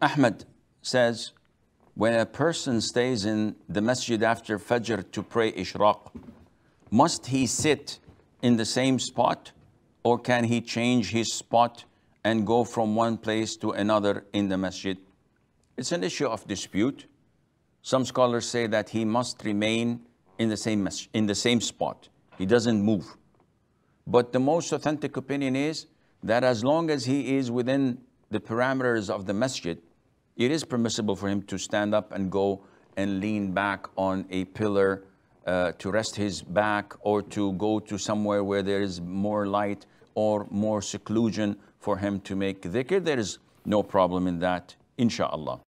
Ahmed says, when a person stays in the masjid after Fajr to pray Ishraq, must he sit in the same spot or can he change his spot and go from one place to another in the masjid? It's an issue of dispute. Some scholars say that he must remain in the same, in the same spot. He doesn't move. But the most authentic opinion is that as long as he is within the parameters of the masjid, it is permissible for him to stand up and go and lean back on a pillar uh, to rest his back or to go to somewhere where there is more light or more seclusion for him to make dhikr. There is no problem in that, inshallah.